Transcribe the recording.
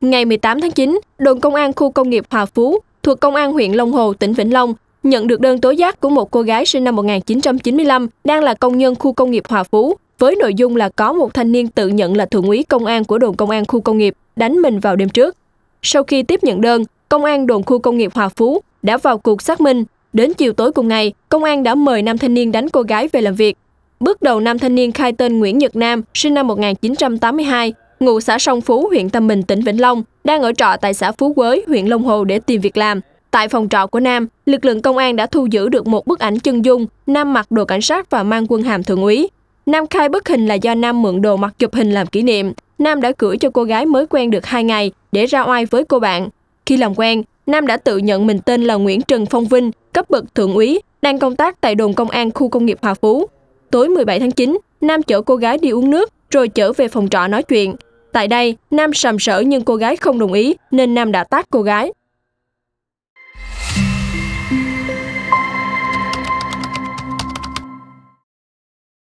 Ngày 18 tháng 9, đồn công an khu công nghiệp Hòa Phú thuộc công an huyện Long Hồ, tỉnh Vĩnh Long nhận được đơn tố giác của một cô gái sinh năm 1995 đang là công nhân khu công nghiệp Hòa Phú với nội dung là có một thanh niên tự nhận là thượng úy công an của đồn công an khu công nghiệp đánh mình vào đêm trước. Sau khi tiếp nhận đơn, công an đồn khu công nghiệp Hòa Phú đã vào cuộc xác minh. Đến chiều tối cùng ngày, công an đã mời nam thanh niên đánh cô gái về làm việc. Bước đầu nam thanh niên khai tên Nguyễn Nhật Nam, sinh năm 1982, ngụ xã Song Phú, huyện Tâm Bình, tỉnh Vĩnh Long, đang ở trọ tại xã Phú Quới, huyện Long Hồ để tìm việc làm. Tại phòng trọ của Nam, lực lượng công an đã thu giữ được một bức ảnh chân dung, Nam mặc đồ cảnh sát và mang quân hàm thượng úy. Nam khai bức hình là do Nam mượn đồ mặc chụp hình làm kỷ niệm. Nam đã gửi cho cô gái mới quen được 2 ngày để ra oai với cô bạn. Khi làm quen, Nam đã tự nhận mình tên là Nguyễn Trần Phong Vinh, cấp bậc thượng úy, đang công tác tại đồn công an khu công nghiệp Hòa Phú. Tối 17 tháng 9, Nam chở cô gái đi uống nước rồi trở về phòng trọ nói chuyện. Tại đây, Nam sàm sỡ nhưng cô gái không đồng ý nên Nam đã tát cô gái.